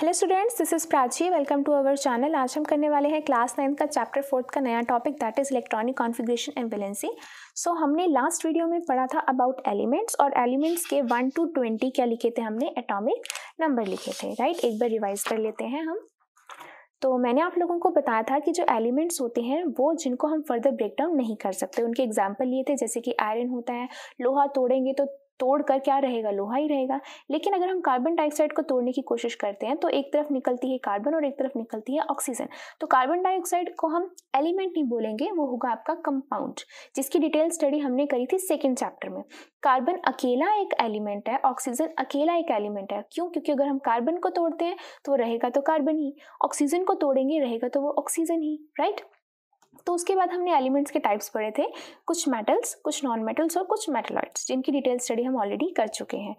Hello students this is Prachi welcome to our channel आज हम करने वाले हैं क्लास नाइन्थ का चैप्टर फोर्थ का नया topic that is electronic configuration and balancing so हमने लास्ट वीडियो में पढ़ा था अबाउट एलिमेंट्स और एलिमेंट्स के वन टू ट्वेंटी क्या लिखे थे हमने एटॉमिक नंबर लिखे थे राइट एक बार रिवाइज कर लेते हैं हम तो मैंने आप लोगों को बताया था कि जो एलिमेंट्स होते हैं वो जिनको हम फर्दर ब्रेकडाउन नहीं कर सकते उनके एग्जाम्पल लिए थे जैसे कि आयरन होता है लोहा तोड़ेंगे तो तोड़ कर क्या रहेगा लोहा ही रहेगा लेकिन अगर हम कार्बन डाइऑक्साइड को तोड़ने की कोशिश करते हैं तो एक तरफ निकलती है कार्बन और एक तरफ निकलती है ऑक्सीजन तो कार्बन डाइऑक्साइड को हम एलिमेंट नहीं बोलेंगे वो होगा आपका कंपाउंड जिसकी डिटेल स्टडी हमने करी थी सेकेंड चैप्टर में कार्बन अकेला एक एलिमेंट है ऑक्सीजन अकेला एक एलिमेंट है क्यों क्योंकि अगर हम कार्बन को तोड़ते हैं तो रहेगा तो कार्बन ही ऑक्सीजन को तोड़ेंगे रहेगा तो वो ऑक्सीजन ही राइट right? तो उसके बाद हमने एलिमेंट्स के टाइप्स पढ़े थे कुछ मेटल्स कुछ नॉन मेटल्स और कुछ मेटलॉइड्स जिनकी डिटेल स्टडी हम ऑलरेडी कर चुके हैं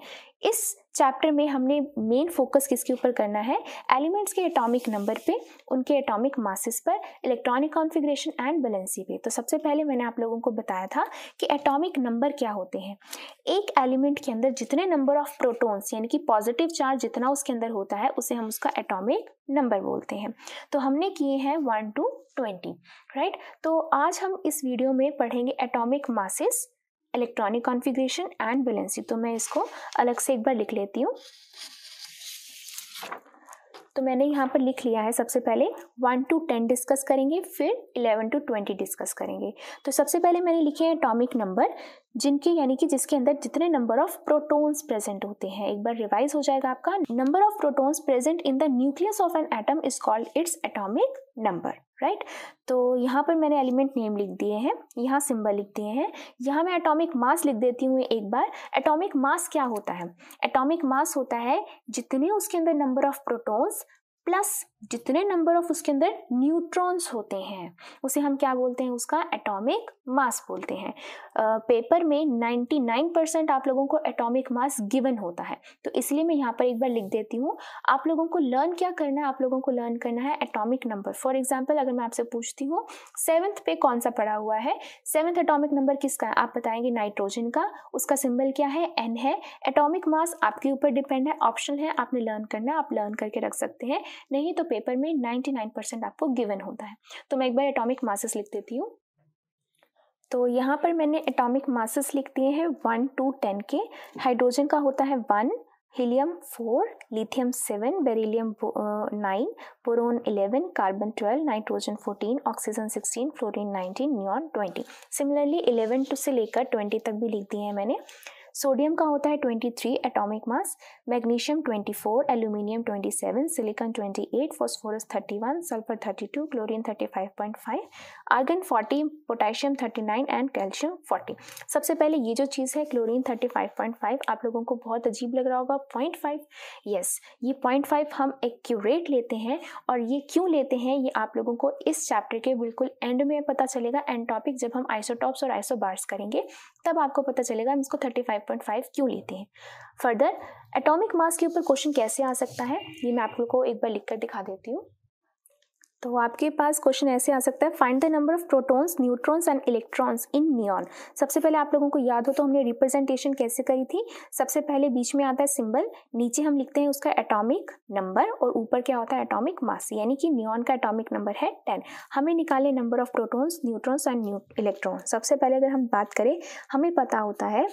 इस चैप्टर में हमने मेन फोकस किसके ऊपर करना है एलिमेंट्स के एटॉमिक नंबर पे उनके एटॉमिक मासेस पर इलेक्ट्रॉनिक कॉन्फिग्रेशन एंड बैलेंसी पे तो सबसे पहले मैंने आप लोगों को बताया था कि एटॉमिक नंबर क्या होते हैं एक एलिमेंट के अंदर जितने नंबर ऑफ प्रोटोन्स यानी कि पॉजिटिव चार्ज जितना उसके अंदर होता है उसे हम उसका एटॉमिक नंबर बोलते हैं तो हमने किए हैं वन टू ट्वेंटी राइट तो आज हम इस वीडियो में पढ़ेंगे atomic masses electronic configuration and valency तो मैं इसको अलग से एक बार लिख लेती हूँ तो मैंने यहाँ पर लिख लिया है सबसे पहले वन टू टेन डिस्कस करेंगे फिर इलेवन टू ट्वेंटी डिस्कस करेंगे तो सबसे पहले मैंने लिखे हैं एटॉमिक नंबर जिनके यानी कि जिसके अंदर जितने नंबर ऑफ प्रोटॉन्स प्रेजेंट होते हैं एक बार रिवाइज हो जाएगा आपका number of protons present in the nucleus of an atom is called its atomic number right तो यहाँ पर मैंने एलिमेंट नेम लिख दिए हैं यहाँ सिंबल लिख दिए हैं यहाँ मैं एटॉमिक मास लिख देती हूँ एक बार एटॉमिक मास क्या होता है एटॉमिक मास होता है जितने उसके अंदर नंबर ऑफ प्रोटॉन्स प्लस जितने नंबर ऑफ उसके अंदर न्यूट्रॉन्स होते हैं उसे हम क्या बोलते हैं उसका एटॉमिक मास बोलते हैं पेपर में 99 परसेंट आप लोगों को एटॉमिक मास गिवन होता है तो इसलिए मैं यहाँ पर एक बार लिख देती हूँ आप लोगों को लर्न क्या करना है आप लोगों को लर्न करना है एटॉमिक नंबर फॉर एग्जाम्पल अगर मैं आपसे पूछती हूँ सेवन्थ पे कौन सा पड़ा हुआ है सेवन्थ एटॉमिक नंबर किसका है आप बताएंगे नाइट्रोजन का उसका सिंबल क्या है एन है एटॉमिक मास आपके ऊपर डिपेंड है ऑप्शन है आपने लर्न करना है आप लर्न करके रख सकते हैं नहीं तो पेपर में 99% आपको गिवन होता है तो मैं एक बार एटॉमिक मासेस लिख देती हूँ तो यहाँ पर मैंने एटॉमिक मासेस लिख दिए हैं वन टू टेन के हाइड्रोजन का होता है one helium four lithium seven beryllium nine boron eleven carbon twelve nitrogen fourteen oxygen sixteen fluorine nineteen neon twenty similarly eleven to से लेकर ट्वेंटी तक भी लिख दिए हैं मैंने सोडियम का होता है 23 atomic mass magnesium 24 aluminium 27 silicon 28 phosphorus 31 sulphur 32 chlorine 35.5 argon 40 potassium 39 and calcium 40 सबसे पहले ये जो चीज़ है क्लोरीन 35.5 आप लोगों को बहुत अजीब लग रहा होगा 0.5 यस ये 0.5 हम एक्यूरेट लेते हैं और ये क्यों लेते हैं ये आप लोगों को इस चैप्टर के बिल्कुल एंड में पता चलेगा एंड टॉपिक जब हम आइसोटॉप्स और आइसोबार्स करेंगे तब आपको पता चलेगा हम इसको 35.5 क्यों लेते हैं फर्दर एटॉमिक मास के ऊपर क्वेश्चन कैसे आ सकता है ये मैं आप लोग को एक बार लिख कर दिखा देती हूँ तो आपके पास क्वेश्चन ऐसे आ सकता है find the number of protons neutrons and electrons in neon सबसे पहले आप लोगों को याद हो तो हमने रिप्रेजेंटेशन कैसे करी थी सबसे पहले बीच में आता है सिंबल नीचे हम लिखते हैं उसका एटॉमिक नंबर और ऊपर क्या होता है एटॉमिक मास यानी कि नियॉन का एटॉमिक नंबर है टेन हमें निकाले number of protons neutrons and electron सबसे पहले अगर हम बात करें हमें पता होता है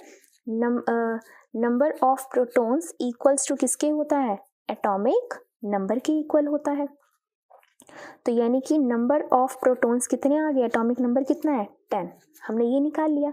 number of protons equals to किसके होता है एटोमिक नंबर के इक्वल होता है तो यानी कि नंबर ऑफ प्रोटॉन्स कितने आ गए एटॉमिक नंबर कितना है टेन हमने ये निकाल लिया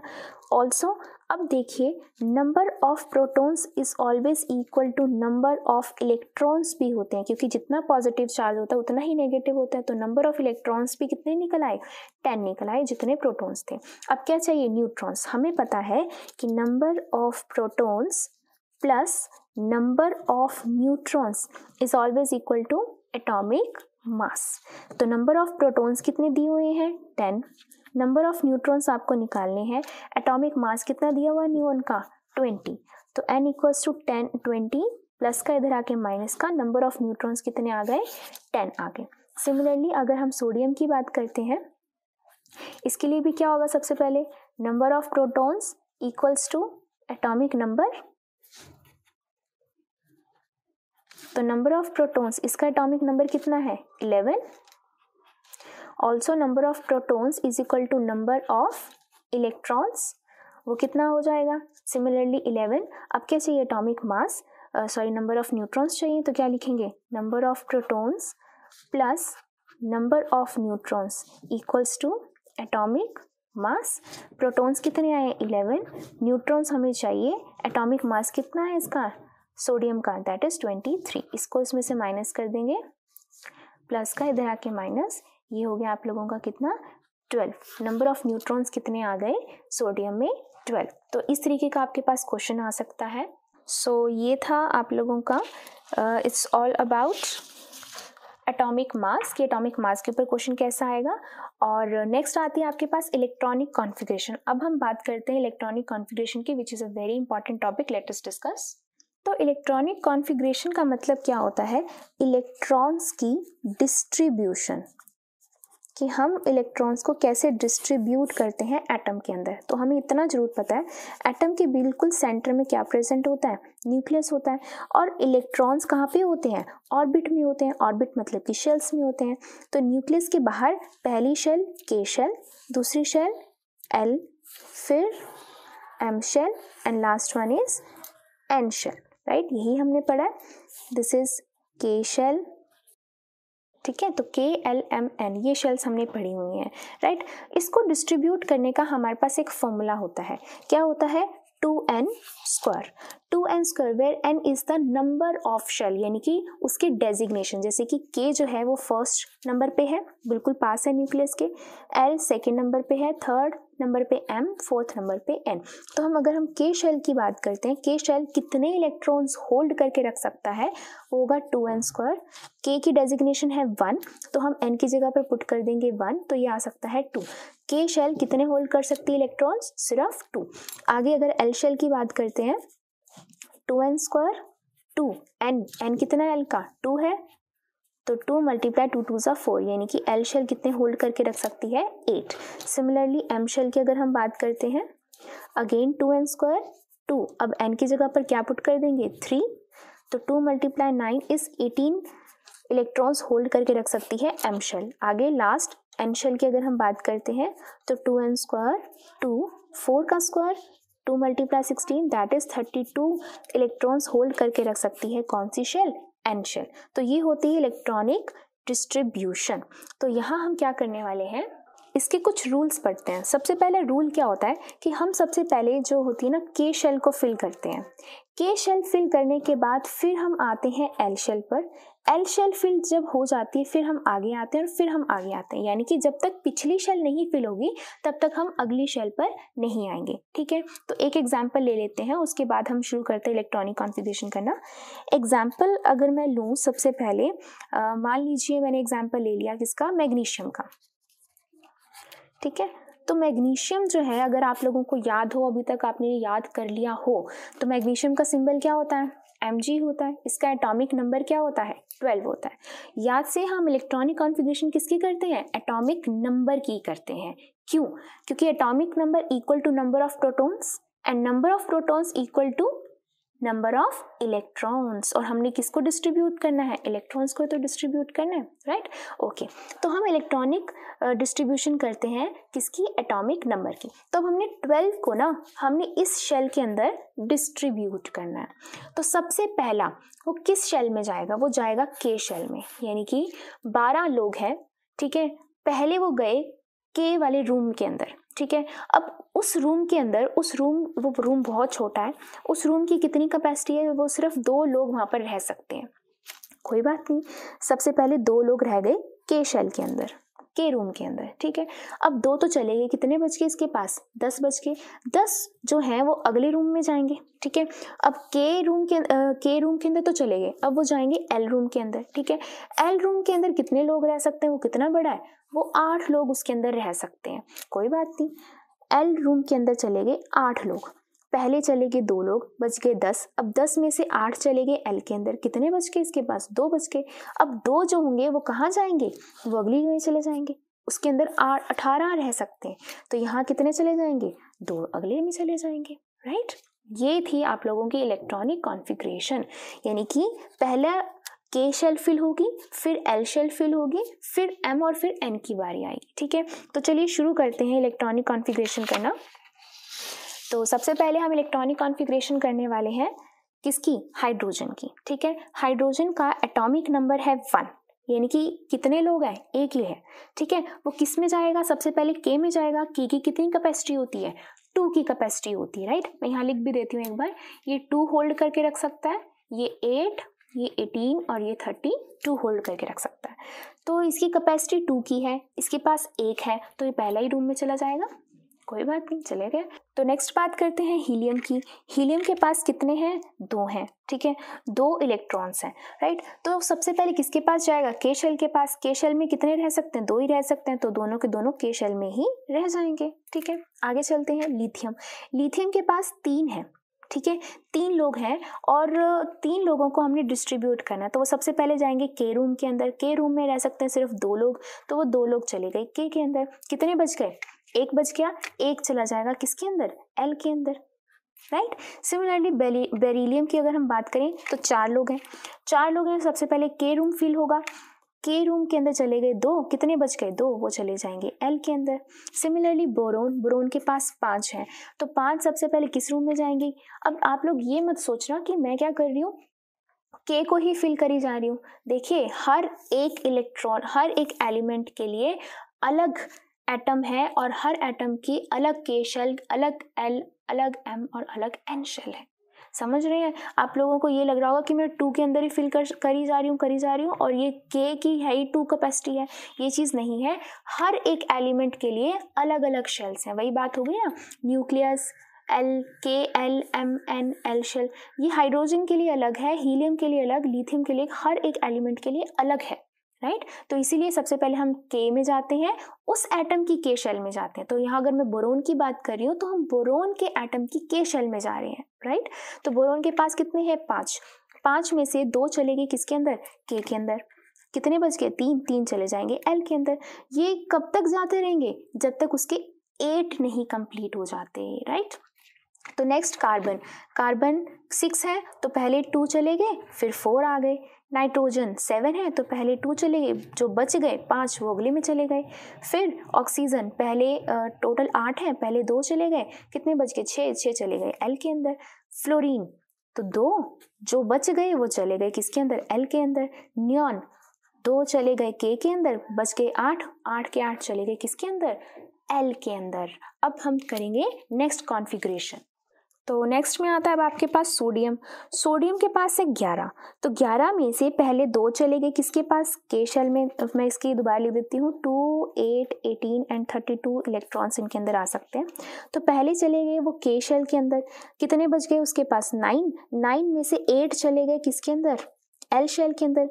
ऑल्सो अब देखिए number of protons is always equal to number of electrons भी होते हैं क्योंकि जितना पॉजिटिव चार्ज होता है उतना ही नेगेटिव होता है तो नंबर ऑफ इलेक्ट्रॉन्स भी कितने निकल आए टेन निकल आए जितने प्रोटॉन्स थे अब क्या चाहिए न्यूट्रॉन्स हमें पता है कि number of protons plus number of neutrons is always equal to atomic mass तो नंबर ऑफ प्रोटॉन्स कितने दिए हुए हैं टेन नंबर ऑफ न्यूट्रॉन्स आपको निकालने हैं एटॉमिक मास कितना दिया हुआ न्यून का ट्वेंटी तो N equals to ten twenty plus का इधर आके माइनस का नंबर ऑफ न्यूट्रॉन्स कितने आ गए टेन आ गए सिमिलरली अगर हम सोडियम की बात करते हैं इसके लिए भी क्या होगा सबसे पहले number of protons equals to atomic number तो नंबर ऑफ प्रोटॉन्स इसका एटॉमिक नंबर कितना है eleven also number of protons is equal to number of electrons वो कितना हो जाएगा सिमिलरली इलेवन अब कैसे चाहिए atomic mass sorry number of neutrons चाहिए तो क्या लिखेंगे number of protons plus number of neutrons equals to atomic mass protons कितने आए 11 न्यूट्रॉन्स हमें चाहिए एटॉमिक मास कितना है इसका सोडियम का दैट इज ट्वेंटी थ्री इसको इसमें से माइनस कर देंगे प्लस का इधर आके माइनस ये हो गया आप लोगों का कितना ट्वेल्व नंबर ऑफ न्यूट्रॉन्स कितने आ गए सोडियम में ट्वेल्व तो इस तरीके का आपके पास क्वेश्चन आ सकता है सो so, ये था आप लोगों का it's all about atomic mass के एटॉमिक मास के ऊपर क्वेश्चन कैसा आएगा और नेक्स्ट आती है आपके पास इलेक्ट्रॉनिक कॉन्फ़िगरेशन अब हम बात करते हैं इलेक्ट्रॉनिक कॉन्फ़िगरेशन की which is a very important topic latest discuss तो इलेक्ट्रॉनिक कॉन्फ़िगरेशन का मतलब क्या होता है इलेक्ट्रॉन्स की डिस्ट्रीब्यूशन कि हम इलेक्ट्रॉन्स को कैसे डिस्ट्रीब्यूट करते हैं एटम के अंदर तो हमें इतना ज़रूर पता है एटम के बिल्कुल सेंटर में क्या प्रेजेंट होता है न्यूक्लियस होता है और इलेक्ट्रॉन्स कहाँ पे होते हैं ऑर्बिट में होते हैं ऑर्बिट मतलब कि शेल्स में होते हैं तो न्यूक्लियस के बाहर पहली शेल के शेल दूसरी शेल एल फिर M shell and last one is N shell right right? यही हमने पढ़ा दिस इज के शेल ठीक है तो के एल एम एन ये शेल्स हमने पढ़ी हुई हैं राइट right? इसको डिस्ट्रीब्यूट करने का हमारे पास एक फॉर्मूला होता है क्या होता है two N square two N square where N is the number of shell यानी कि उसके डेजिग्नेशन जैसे कि के जो है वो फर्स्ट नंबर पे है बिल्कुल पास है न्यूक्लियस के एल सेकेंड नंबर पे है थर्ड नंबर पे एम फोर्थ नंबर पे एन तो हम अगर हम के शेल की बात करते हैं के शेल कितने इलेक्ट्रॉन्स होल्ड करके रख सकता है वो होगा टू एन स्क्वायर के की डेजिग्नेशन है वन तो हम एन की जगह पर पुट कर देंगे वन तो ये आ सकता है टू के शेल कितने होल्ड कर सकती है इलेक्ट्रॉन्स सिर्फ टू आगे अगर एल शेल की बात करते हैं two N square two N N कितना एल का टू है तो टू मल्टीप्लाई टू टू ज़ा फोर यानी कि एल शेल कितने होल्ड करके रख सकती है एट सिमिलरली एम शेल की अगर हम बात करते हैं again two N square two अब एन की जगह पर क्या पुट कर देंगे थ्री तो two multiply nine is eighteen electrons hold करके रख सकती है एम शेल आगे लास्ट एन शेल की अगर हम बात करते हैं तो two N square two four का square two multiply sixteen that is thirty two electrons hold करके रख सकती है कौन सी शेल एन तो ये होती है इलेक्ट्रॉनिक डिस्ट्रीब्यूशन तो यहाँ हम क्या करने वाले हैं इसके कुछ रूल्स पढ़ते हैं सबसे पहले रूल क्या होता है कि हम सबसे पहले जो होती है ना के शेल को फिल करते हैं के शेल फिल करने के बाद फिर हम आते हैं एल शेल पर एल शेल फिल जब हो जाती है फिर हम आगे आते हैं और फिर हम आगे आते हैं यानी कि जब तक पिछली शेल नहीं फिल होगी तब तक हम अगली शेल पर नहीं आएंगे ठीक है तो एक एग्जाम्पल ले लेते हैं उसके बाद हम शुरू करते हैं इलेक्ट्रॉनिक कॉन्फ़िगरेशन करना एग्जाम्पल अगर मैं लूँ सबसे पहले मान लीजिए मैंने एग्जाम्पल ले लिया किसका मैग्नीशियम का ठीक है तो मैग्नीशियम जो है अगर आप लोगों को याद हो अभी तक आपने याद कर लिया हो तो मैग्नीशियम का सिंबल क्या होता है एम होता है इसका एटॉमिक नंबर क्या होता है ट्वेल्व होता है याद से हम इलेक्ट्रॉनिक कॉन्फ़िगरेशन किसकी करते हैं एटॉमिक नंबर की करते हैं क्यों क्योंकि atomic number equal to number of protons and number of protons equal to number of electrons और हमने किसको डिस्ट्रीब्यूट करना है इलेक्ट्रॉन्स को तो डिस्ट्रीब्यूट करना है राइट ओके तो हम इलेक्ट्रॉनिक डिस्ट्रीब्यूशन करते हैं किसकी एटॉमिक नंबर की तो अब हमने ट्वेल्व को ना हमने इस शेल के अंदर डिस्ट्रीब्यूट करना है तो सबसे पहला वो किस शेल में जाएगा वो जाएगा के शेल में यानी कि बारह लोग हैं ठीक है पहले वो गए के वाले रूम के अंदर ठीक है अब उस रूम के अंदर उस रूम वो रूम बहुत छोटा है उस रूम की कितनी कैपेसिटी है वो सिर्फ दो लोग वहाँ पर रह सकते हैं कोई बात नहीं सबसे पहले दो लोग रह गए के शेल के अंदर के रूम के अंदर ठीक है अब दो तो चले गए कितने बज के इसके पास दस बज के दस जो हैं वो अगले रूम में जाएंगे ठीक है अब के रूम के आ, के रूम के अंदर तो चले गए अब वो जाएंगे एल रूम के अंदर ठीक है एल रूम के अंदर कितने लोग रह सकते हैं वो कितना बड़ा है वो आठ लोग उसके अंदर रह सकते हैं कोई बात नहीं एल रूम के अंदर चले गए आठ लोग पहले चले गए दो लोग बच गए दस अब दस में से आठ चले गए एल के अंदर कितने बच गए इसके पास दो बच गए अब दो जो होंगे वो कहाँ जाएंगे वो अगली में चले जाएंगे उसके अंदर आठ अठारह रह सकते हैं तो यहाँ कितने चले जाएंगे दो अगले में चले जाएंगे राइट ये थी आप लोगों की इलेक्ट्रॉनिक कॉन्फ़िगरेशन यानी कि पहला के शेल फिल होगी फिर एल शेल फिल होगी फिर एम और फिर एन की बारी आएगी ठीक है तो चलिए शुरू करते हैं इलेक्ट्रॉनिक कॉन्फ़िगरेशन करना तो सबसे पहले हम इलेक्ट्रॉनिक कॉन्फ़िगरेशन करने वाले हैं किसकी हाइड्रोजन की ठीक है हाइड्रोजन का एटॉमिक नंबर है वन यानी कि कितने लोग हैं एक ही है ठीक है वो किस में जाएगा सबसे पहले के में जाएगा के की कितनी कैपेसिटी होती है टू की कैपेसिटी होती है राइट मैं यहाँ लिख भी देती हूँ एक बार ये टू होल्ड करके रख सकता है ये एट ये 18 और ये 32 होल्ड करके रख सकता है तो इसकी कैपेसिटी टू की है इसके पास एक है तो ये पहला ही रूम में चला जाएगा कोई बात नहीं चले गए तो नेक्स्ट बात करते हैं हीलियम की हीलियम के पास कितने हैं दो हैं ठीक है दो इलेक्ट्रॉन्स हैं राइट तो सबसे पहले किसके पास जाएगा के शेल के पास के शेल में कितने रह सकते हैं दो ही रह सकते हैं तो दोनों के दोनों के शेल में ही रह जाएंगे ठीक है आगे चलते हैं लिथियम लिथियम के पास तीन है ठीक है तीन लोग हैं और तीन लोगों को हमने डिस्ट्रीब्यूट करना है तो वो सबसे पहले जाएंगे के रूम के अंदर के रूम में रह सकते हैं सिर्फ दो लोग तो वो दो लोग चले गए के के अंदर कितने बज गए एक बज गया एक चला जाएगा किसके अंदर एल के अंदर राइट सिमिलरली बेरिलियम की अगर हम बात करें तो चार लोग हैं चार लोग हैं सबसे पहले के रूम फिल होगा के रूम के अंदर चले गए दो कितने बच गए दो वो चले जाएंगे एल के अंदर सिमिलरली बोरोन बोरोन के पास पाँच हैं तो पाँच सबसे पहले किस रूम में जाएंगे अब आप लोग ये मत सोचना कि मैं क्या कर रही हूँ के को ही फिल करी जा रही हूँ देखिए हर एक इलेक्ट्रॉन हर एक एलिमेंट के लिए अलग एटम है और हर एटम की अलग के शेल अलग एल अलग एम और अलग एन शेल है समझ रहे हैं आप लोगों को ये लग रहा होगा कि मैं टू के अंदर ही फिल कर करी जा रही हूँ करी जा रही हूँ और ये के की है ही टू कैपेसिटी है ये चीज़ नहीं है हर एक एलिमेंट के लिए अलग अलग शेल्स हैं वही बात हो गई ना nucleus L K L M N L shell ये हाइड्रोजन के लिए अलग है हीलियम के लिए अलग लिथियम के लिए हर एक एलिमेंट के लिए अलग है राइट right? तो इसीलिए सबसे पहले हम के में जाते हैं उस एटम की के शेल में जाते हैं तो यहाँ अगर मैं बोरोन की बात कर रही हूँ तो हम बोरोन के एटम की के शेल में जा रहे हैं राइट right? तो बोरोन के पास कितने हैं पांच पांच में से दो चले गए किसके अंदर के के अंदर कितने बच गए तीन तीन चले जाएंगे एल के अंदर ये कब तक जाते रहेंगे जब तक उसके एट नहीं कंप्लीट हो जाते राइट तो नेक्स्ट कार्बन कार्बन सिक्स है तो पहले टू चले गए फिर फोर आ गए नाइट्रोजन सेवन है तो पहले टू चले गए जो बच गए पाँच वो अगले में चले गए फिर ऑक्सीजन पहले टोटल आठ है पहले दो चले गए कितने बच गए छः छः चले गए एल के अंदर फ्लोरीन तो दो जो बच गए वो चले गए किसके अंदर एल के अंदर न्योन दो चले गए के के अंदर बच गए आठ आठ के आठ चले गए किसके अंदर एल के अंदर अब हम करेंगे नेक्स्ट कॉन्फिग्रेशन तो नेक्स्ट में आता है अब आपके पास सोडियम सोडियम के पास है ग्यारह तो ग्यारह में से पहले दो चले गए किसके पास केशल में मैं इसकी दोबारा लिख देती हूँ two eight eighteen and thirty two electrons इनके अंदर आ सकते हैं तो पहले चले गए वो केशल के अंदर कितने बच गए उसके पास नाइन नाइन में से एट चले गए किसके अंदर एल शेल के अंदर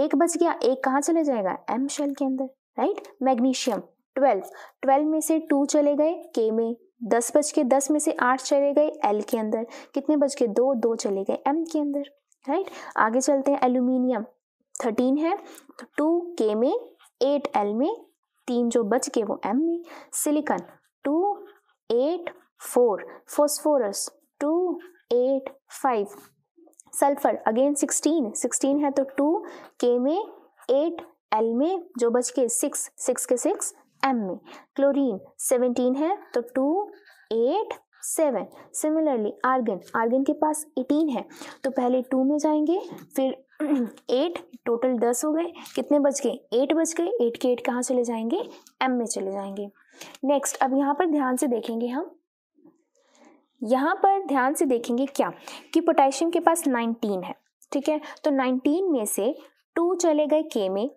एक बच गया एक कहाँ चले जाएगा एम शेल के अंदर राइट मैग्नीशियम ट्वेल्व ट्वेल्व में से टू चले गए के में दस बज के दस में से आठ चले गए एल के अंदर कितने बज के दो दो चले गए एम के अंदर राइट आगे चलते हैं एल्यूमिनियम थर्टीन है तो टू के में एट एल में तीन जो बच के वो एम में silicon two eight four phosphorus two eight five sulphur again sixteen sixteen है तो टू के में एट एल में जो बच के सिक्स सिक्स के सिक्स एम में क्लोरीन सेवनटीन है तो two eight seven similarly argon argon के पास एटीन है तो पहले टू में जाएंगे फिर एट टोटल दस हो गए कितने बच गए एट बच गए एट के एट कहाँ चले जाएंगे एम में चले जाएंगे नेक्स्ट अब यहाँ पर ध्यान से देखेंगे हम यहाँ पर ध्यान से देखेंगे क्या कि पोटेशियम के पास नाइनटीन है ठीक है तो नाइनटीन में से टू चले गए के में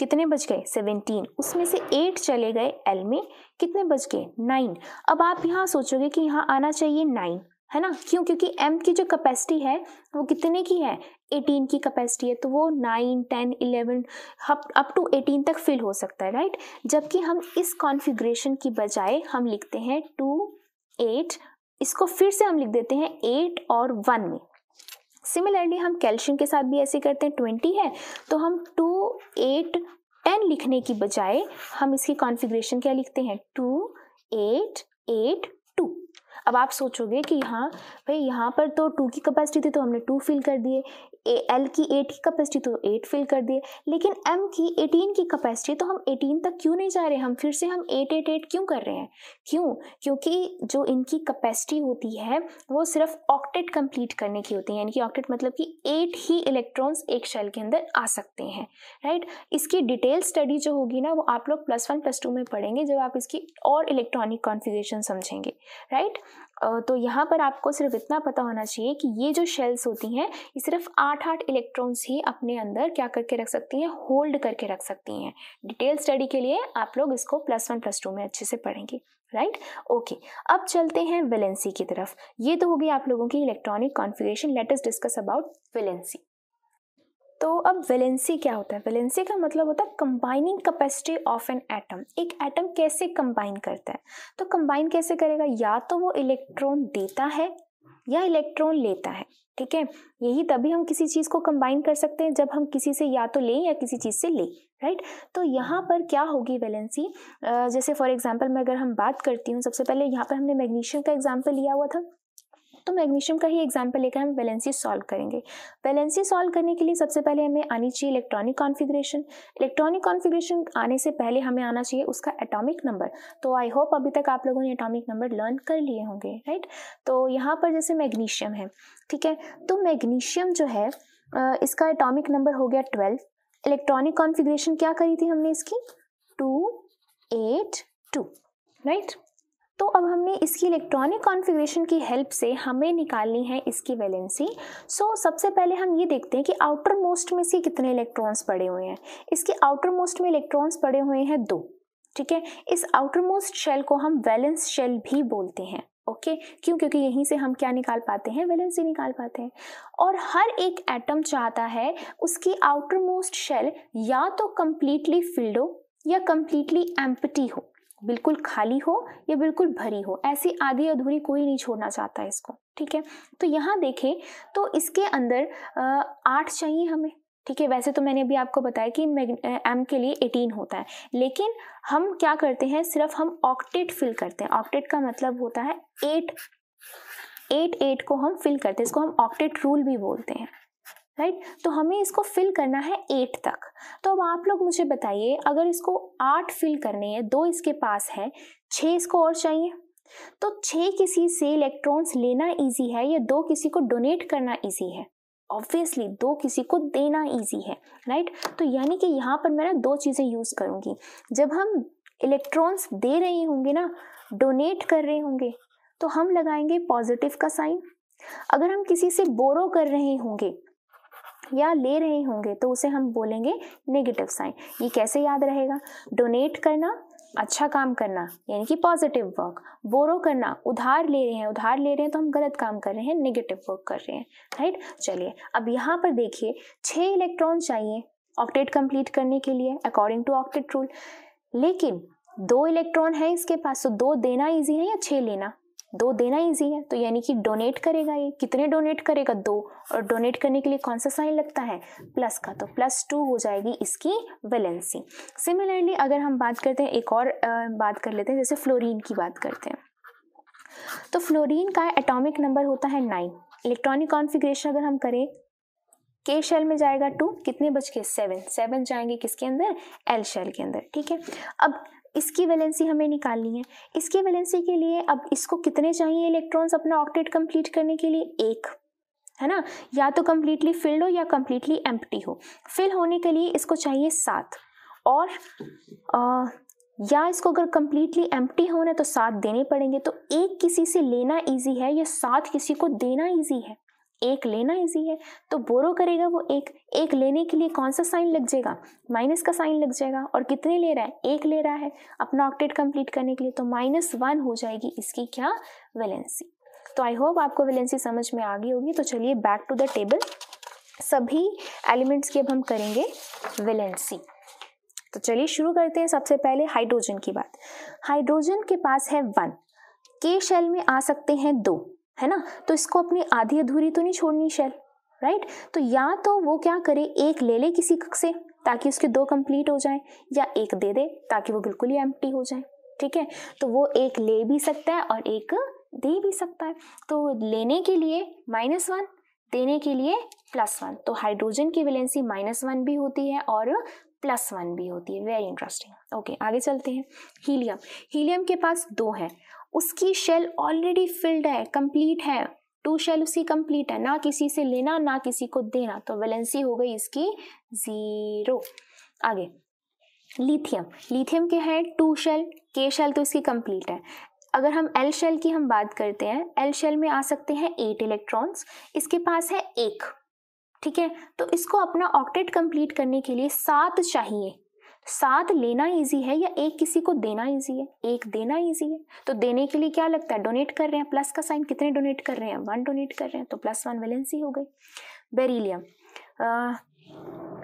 कितने बच गए सेवेंटीन उसमें से एट चले गए एल में कितने बच गए नाइन अब आप यहाँ सोचोगे कि यहाँ आना चाहिए नाइन है ना क्यों क्योंकि एम की जो कैपेसिटी है वो कितने की है 18 की कैपेसिटी है तो वो 9, 10, 11 अप टू 18 तक फिल हो सकता है राइट जबकि हम इस कॉन्फ़िगरेशन की बजाय हम लिखते हैं टू एट इसको फिर से हम लिख देते हैं एट और वन में सिमिलरली हम कैल्शियम के साथ भी ऐसे करते हैं ट्वेंटी है तो हम टू एट टेन लिखने की बजाय हम इसकी कॉन्फ़िगरेशन क्या लिखते हैं टू एट एट टू अब आप सोचोगे कि हाँ भाई यहाँ पर तो टू की कैपेसिटी थी तो हमने टू फिल कर दिए ए एल की एट की कैपेसिटी तो एट फिल कर दिए लेकिन एम की एटीन की कैपेसिटी तो हम एटीन तक क्यों नहीं जा रहे हम फिर से हम एट एट एट क्यों कर रहे हैं क्यों क्योंकि जो इनकी कैपेसिटी होती है वो सिर्फ ऑक्टेट कंप्लीट करने की होती है यानी कि ऑक्टेट मतलब कि एट ही इलेक्ट्रॉन्स एक शेल के अंदर आ सकते हैं राइट इसकी डिटेल स्टडी जो होगी ना वो आप लोग प्लस वन प्लस टू में पढ़ेंगे जब आप इसकी और इलेक्ट्रॉनिक कॉन्फिगेशन समझेंगे राइट राइट तो यहाँ पर आपको सिर्फ इतना पता होना चाहिए कि ये जो शेल्स होती हैं ये सिर्फ आठ आठ इलेक्ट्रॉन्स ही अपने अंदर क्या करके रख सकती हैं होल्ड करके रख सकती हैं डिटेल स्टडी के लिए आप लोग इसको प्लस वन प्लस टू में अच्छे से पढ़ेंगे राइट right? Okay okay. अब चलते हैं वेलेंसी की तरफ ये तो होगी आप लोगों की electronic configuration let us discuss about valency तो अब वेलेंसी क्या होता है वेलेंसी का मतलब होता है combining capacity of an atom एक एटम कैसे कंबाइन करता है तो कंबाइन कैसे करेगा या तो वो इलेक्ट्रॉन देता है या इलेक्ट्रॉन लेता है ठीक है यही तभी हम किसी चीज़ को कंबाइन कर सकते हैं जब हम किसी से या तो लें या किसी चीज़ से लें राइट तो यहाँ पर क्या होगी वैलेंसी जैसे फॉर एग्जांपल मैं अगर हम बात करती हूँ सबसे पहले यहाँ पर हमने मैग्नीशियम का एग्जांपल लिया हुआ था तो मैग्नीशियम का ही एग्जाम्पल लेकर हम वैलेंसी सॉल्व करेंगे वैलेंसी सॉल्व करने के लिए सबसे पहले हमें आनी चाहिए इलेक्ट्रॉनिक कॉन्फिग्रेशन इलेक्ट्रॉनिक कॉन्फिग्रेशन आने से पहले हमें आना चाहिए उसका एटॉमिक नंबर तो आई होप अभी तक आप लोगों ने एटॉमिक नंबर लर्न कर लिए होंगे राइट तो यहाँ पर जैसे मैग्नीशियम है ठीक है तो मैग्नीशियम जो है इसका एटॉमिक नंबर हो गया ट्वेल्व इलेक्ट्रॉनिक कॉन्फिग्रेशन क्या करी थी हमने इसकी टू एट टू राइट तो अब हमने इसकी इलेक्ट्रॉनिक कॉन्फ़िगरेशन की हेल्प से हमें निकालनी है इसकी वैलेंसी सो so, सबसे पहले हम ये देखते हैं कि आउटर मोस्ट में से कितने इलेक्ट्रॉन्स पड़े हुए हैं इसके आउटर मोस्ट में इलेक्ट्रॉन्स पड़े हुए हैं दो ठीक है इस आउटर मोस्ट शेल को हम वैलेंस शेल भी बोलते हैं ओके okay? क्यों क्योंकि यहीं से हम क्या निकाल पाते हैं वैलेंसी निकाल पाते हैं और हर एक एटम चाहता है उसकी आउटर मोस्ट शेल या तो कम्प्लीटली फिल्ड हो या कम्प्लीटली एम्पटी हो बिल्कुल खाली हो या बिल्कुल भरी हो ऐसी आधी अधूरी कोई नहीं छोड़ना चाहता इसको ठीक है तो यहाँ देखें तो इसके अंदर आठ चाहिए हमें ठीक है वैसे तो मैंने अभी आपको बताया कि एम के लिए एटीन होता है लेकिन हम क्या करते हैं सिर्फ हम ऑक्टेट फिल करते हैं ऑक्टेट का मतलब होता है एट एट एट को हम फिल करते हैं इसको हम ऑक्टेट रूल भी बोलते हैं राइट right? तो हमें इसको फिल करना है एट तक तो अब आप लोग मुझे बताइए अगर इसको आठ फिल करने हैं दो इसके पास है छः इसको और चाहिए तो छः किसी से इलेक्ट्रॉन्स लेना इजी है या दो किसी को डोनेट करना इजी है ऑब्वियसली दो किसी को देना इजी है राइट right? तो यानी कि यहाँ पर मैं ना दो चीज़ें यूज़ करूँगी जब हम इलेक्ट्रॉन्स दे रहे होंगे ना डोनेट कर रहे होंगे तो हम लगाएंगे पॉजिटिव का साइन अगर हम किसी से बोरो कर रहे होंगे या ले रहे होंगे तो उसे हम बोलेंगे नेगेटिव साइन ये कैसे याद रहेगा डोनेट करना अच्छा काम करना यानी कि पॉजिटिव वर्क बोरो करना उधार ले रहे हैं उधार ले रहे हैं तो हम गलत काम कर रहे हैं नेगेटिव वर्क कर रहे हैं राइट चलिए अब यहाँ पर देखिए छः इलेक्ट्रॉन चाहिए ऑक्टेट कंप्लीट करने के लिए अकॉर्डिंग टू ऑक्टेट रूल लेकिन दो इलेक्ट्रॉन है इसके पास तो दो देना इजी है या छः लेना दो देना इजी है तो यानी कि डोनेट करेगा ये कितने डोनेट करेगा दो और डोनेट करने के लिए कौन सा साइन लगता है प्लस का तो प्लस टू हो जाएगी इसकी वैलेंसी सिमिलरली अगर हम बात करते हैं एक और बात कर लेते हैं जैसे फ्लोरीन की बात करते हैं तो फ्लोरीन का एटॉमिक नंबर होता है नाइन इलेक्ट्रॉनिक कॉन्फिग्रेशन अगर हम करें के शेल में जाएगा टू कितने बच के सेवन सेवन जाएंगे किसके अंदर एल शेल के अंदर ठीक है अब इसकी वैलेंसी हमें निकालनी है इसकी वैलेंसी के लिए अब इसको कितने चाहिए इलेक्ट्रॉन्स अपना ऑक्टेट कंप्लीट करने के लिए एक है ना या तो कम्प्लीटली फिल्ड हो या कम्प्लीटली एम्प्टी हो फिल होने के लिए इसको चाहिए सात और आ, या इसको अगर कम्प्लीटली एम्प्टी होना है तो सात देने पड़ेंगे तो एक किसी से लेना इजी है या सात किसी को देना इजी है एक लेना इजी है तो बोरो करेगा वो एक एक लेने के लिए कौन सा साइन लग जाएगा माइनस का साइन लग जाएगा और कितने ले रहा है एक ले रहा है अपना ऑक्टेट कंप्लीट करने के लिए तो माइनस वन हो जाएगी इसकी क्या वैलेंसी तो आई होप आपको वैलेंसी समझ में आ गई होगी तो चलिए बैक टू द टेबल सभी एलिमेंट्स की अब हम करेंगे वैलेंसी तो चलिए शुरू करते हैं सबसे पहले हाइड्रोजन की बात हाइड्रोजन के पास है वन के शेल में आ सकते हैं दो है ना तो इसको अपनी आधी अधूरी तो नहीं छोड़नी शेल राइट तो या तो वो क्या करे एक ले ले किसी से ताकि उसके दो कंप्लीट हो जाए या एक दे दे ताकि वो बिल्कुल ही एम हो जाए ठीक है तो वो एक ले भी सकता है और एक दे भी सकता है तो लेने के लिए माइनस वन देने के लिए प्लस वन तो हाइड्रोजन की वैलेंसी माइनस वन भी होती है और प्लस वन भी होती है वेरी इंटरेस्टिंग ओके आगे चलते हैं हीलियम हीलियम के पास दो हैं उसकी शेल ऑलरेडी फिल्ड है कंप्लीट है टू शेल उसकी कंप्लीट है ना किसी से लेना ना किसी को देना तो वैलेंसी हो गई इसकी ज़ीरो आगे लिथियम लिथियम के हैं टू शेल के शेल तो इसकी कंप्लीट है अगर हम एल शेल की हम बात करते हैं एल शेल में आ सकते हैं एट इलेक्ट्रॉन्स इसके पास है एक ठीक है तो इसको अपना ऑक्टेट कंप्लीट करने के लिए सात चाहिए सात लेना इजी है या एक किसी को देना इजी है एक देना इजी है तो देने के लिए क्या लगता है डोनेट कर रहे हैं प्लस का साइन कितने डोनेट कर रहे हैं वन डोनेट कर रहे हैं तो प्लस वन वैलेंसी हो गई बेरिलियम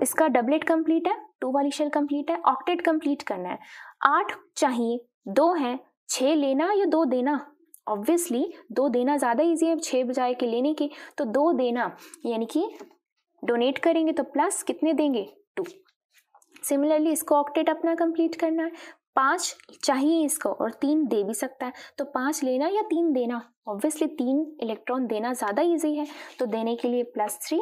इसका डबलेट कंप्लीट है टू वाली शेल कंप्लीट है ऑक्टेट कंप्लीट करना है आठ चाहिए दो हैं छः लेना या दो देना ऑब्वियसली दो देना ज़्यादा ईजी है छः बजाय के लेने के तो दो देना यानी कि डोनेट करेंगे तो प्लस कितने देंगे टू सिमिलरली इसको ऑक्टेट अपना कंप्लीट करना है पाँच चाहिए इसको और तीन दे भी सकता है तो पाँच लेना या तीन देना ऑब्वियसली तीन इलेक्ट्रॉन देना ज़्यादा ईजी है तो देने के लिए plus three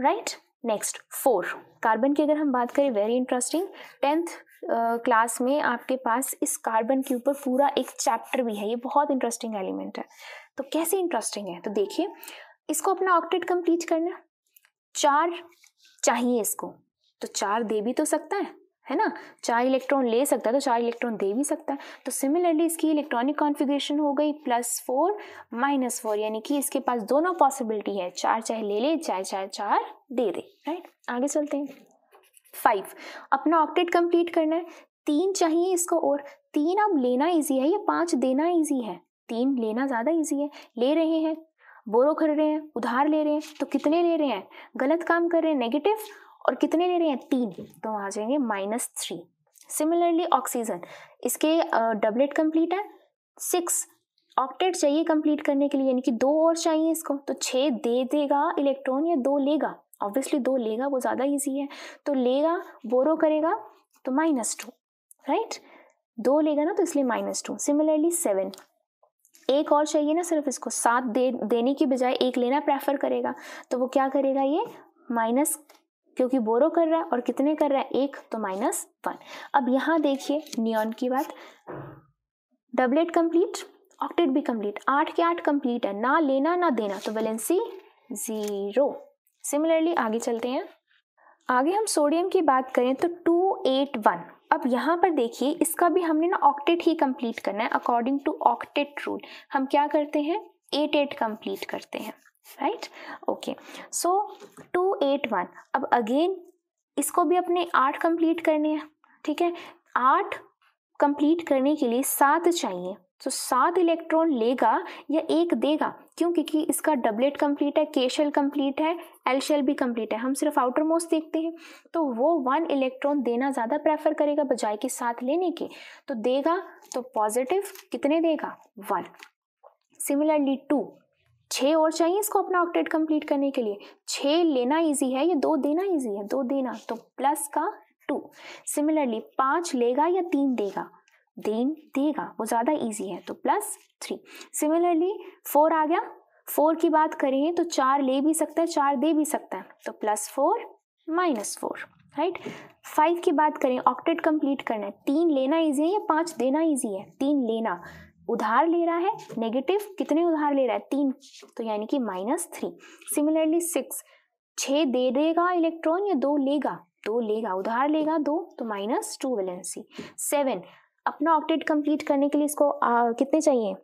right next four carbon की अगर हम बात करें वेरी इंटरेस्टिंग टेंथ क्लास में आपके पास इस कार्बन के ऊपर पूरा एक चैप्टर भी है ये बहुत इंटरेस्टिंग एलिमेंट है तो कैसे इंटरेस्टिंग है तो देखिए इसको अपना ऑक्टेट कंप्लीट करना चार चाहिए इसको तो चार दे भी तो सकता है है ना चार इलेक्ट्रॉन ले सकता है तो चार इलेक्ट्रॉन दे भी सकता है तो सिमिलरली इसकी इलेक्ट्रॉनिक कॉन्फ़िगरेशन हो गई प्लस फोर माइनस फोर यानी कि इसके पास दोनों पॉसिबिलिटी है चार चाहे ले ले चाहे चाहे चार दे दे राइट आगे चलते हैं फाइव अपना ऑक्टेट कंप्लीट करना है तीन चाहिए इसको और तीन अब लेना ईजी है या पाँच देना ईजी है तीन लेना ज़्यादा ईजी है ले रहे हैं बोरो कर रहे हैं उधार ले रहे हैं तो कितने ले रहे हैं गलत काम कर रहे हैं नेगेटिव और कितने ले रहे हैं तीन तो आ जाएंगे माइनस थ्री सिमिलरली ऑक्सीजन इसके डबलेट कंप्लीट है सिक्स ऑक्टेट चाहिए कंप्लीट करने के लिए यानी कि दो और चाहिए इसको तो छः दे देगा इलेक्ट्रॉन या दो लेगा ऑब्वियसली दो लेगा वो ज़्यादा ईजी है तो लेगा बोरो करेगा तो माइनस टू राइट दो लेगा ना तो इसलिए माइनस टू सिमिलरली सेवन एक और चाहिए ना सिर्फ इसको सात दे देने की बजाय एक लेना प्रेफर करेगा तो वो क्या करेगा ये माइनस क्योंकि बोरो कर रहा है और कितने कर रहा है एक तो माइनस वन अब यहां देखिए नियॉन की बात डबलेट कंप्लीट ऑक्टेट भी कंप्लीट आठ के आठ कंप्लीट है ना लेना ना देना तो वैलेंसी जीरो सिमिलरली आगे चलते हैं आगे हम सोडियम की बात करें तो टू एट वन अब यहाँ पर देखिए इसका भी हमने ना ऑक्टेट ही कंप्लीट करना है अकॉर्डिंग टू ऑक्टेट रूल हम क्या करते हैं एट एट कंप्लीट करते हैं right okay so two eight one अब अगेन इसको भी अपने आठ कंप्लीट करने हैं ठीक है आठ कंप्लीट करने के लिए सात चाहिए तो सात इलेक्ट्रॉन लेगा या एक देगा क्यों क्योंकि इसका डबलेट कंप्लीट है के शेल कंप्लीट है एल शेल भी कंप्लीट है हम सिर्फ आउटर मोस्ट देखते हैं तो वो वन इलेक्ट्रॉन देना ज़्यादा प्रेफर करेगा बजाय के साथ लेने के तो देगा तो पॉजिटिव कितने देगा वन सिमिलरली टू छः और चाहिए इसको अपना ऑक्टेट कंप्लीट करने के लिए छः लेना इजी है या दो देना इजी है दो देना तो प्लस का टू सिमिलरली पाँच लेगा या तीन देगा देन देगा वो ज़्यादा इजी है तो प्लस थ्री सिमिलरली फोर आ गया फोर की बात करें तो चार ले भी सकता है चार दे भी सकता है तो plus four minus four right five की बात करें ऑक्टेट कंप्लीट करना है तीन लेना इजी है या पाँच देना इजी है तीन लेना उधार ले रहा है नेगेटिव कितने उधार ले रहा है तीन तो यानी कि माइनस थ्री सिमिलरली सिक्स छ दे देगा इलेक्ट्रॉन या दो लेगा दो लेगा उधार लेगा दो तो माइनस टू वैलेंसी सेवन अपना ऑक्टेट कंप्लीट करने के लिए इसको आ, कितने चाहिए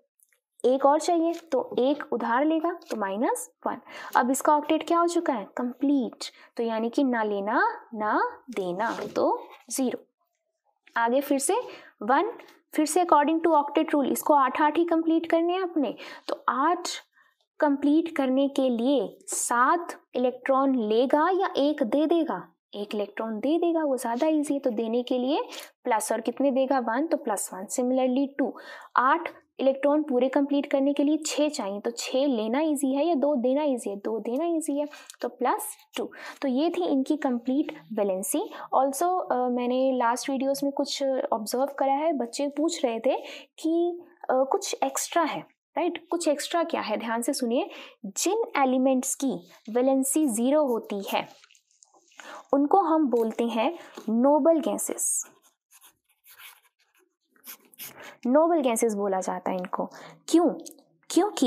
एक और चाहिए तो एक उधार लेगा तो माइनस वन अब इसका ऑक्टेट क्या हो चुका है कंप्लीट तो यानी कि ना लेना ना देना तो ज़ीरो आगे फिर से वन फिर से अकॉर्डिंग टू ऑक्टेट रूल इसको आठ आठ ही कंप्लीट करने हैं अपने तो आठ कंप्लीट करने के लिए सात इलेक्ट्रॉन लेगा या एक दे देगा एक इलेक्ट्रॉन दे देगा वो ज़्यादा इजी है तो देने के लिए प्लस और कितने देगा वन तो प्लस वन सिमिलरली टू आठ इलेक्ट्रॉन पूरे कंप्लीट करने के लिए छः चाहिए तो छः लेना इजी है या दो देना इजी है दो देना इजी है तो प्लस टू तो ये थी इनकी कंप्लीट बैलेंसी ऑल्सो मैंने लास्ट वीडियोस में कुछ ऑब्जर्व करा है बच्चे पूछ रहे थे कि आ, कुछ एक्स्ट्रा है राइट right? कुछ एक्स्ट्रा क्या है ध्यान से सुनिए जिन एलिमेंट्स की वेलेंसी ज़ीरो होती है उनको हम बोलते हैं नोबल गैसेस नोबल गैसेस बोला जाता है इनको क्यों क्योंकि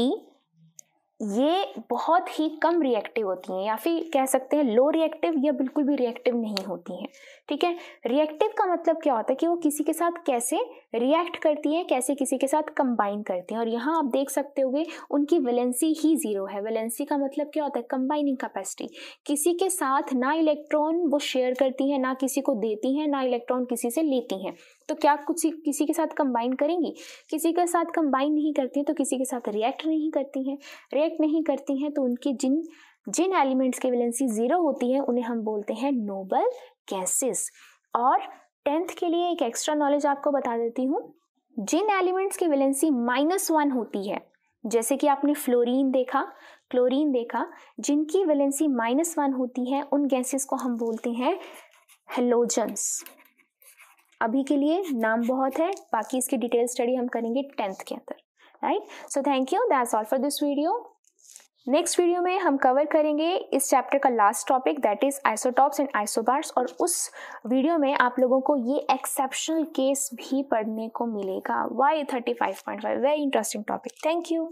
ये बहुत ही कम रिएक्टिव होती हैं या फिर कह सकते हैं लो रिएक्टिव या बिल्कुल भी रिएक्टिव नहीं होती हैं ठीक है रिएक्टिव का मतलब क्या होता है कि वो किसी के साथ कैसे रिएक्ट करती हैं कैसे किसी के साथ कंबाइन करती हैं और यहाँ आप देख सकते होगे उनकी वैलेंसी ही ज़ीरो है वैलेंसी का मतलब क्या होता है कंबाइनिंग कैपेसिटी किसी के साथ ना इलेक्ट्रॉन वो शेयर करती हैं ना किसी को देती हैं ना इलेक्ट्रॉन किसी से लेती हैं तो क्या कुछ किसी के साथ कंबाइन करेंगी किसी के साथ कंबाइन नहीं करती हैं तो किसी के साथ रिएक्ट नहीं करती हैं रिएक्ट नहीं करती हैं तो उनकी जिन जिन एलिमेंट्स की वैलेंसी ज़ीरो होती है उन्हें हम बोलते हैं नोबल गैसेस और टेंथ के लिए एक एक्स्ट्रा नॉलेज आपको बता देती हूँ जिन एलिमेंट्स की वैलेंसी माइनस वन होती है जैसे कि आपने फ्लोरीन देखा क्लोरीन देखा जिनकी वैलेंसी माइनस वन होती है उन गैसेस को हम बोलते हैं हेलोजन्स अभी के लिए नाम बहुत है बाकी इसकी डिटेल स्टडी हम करेंगे टेंथ के अंदर right so thank you that's all for this video next video में हम कवर करेंगे इस चैप्टर का last topic that is isotopes and isobars और उस वीडियो में आप लोगों को ये एक्सेप्शनल केस भी पढ़ने को मिलेगा why thirty five point five very interesting topic thank you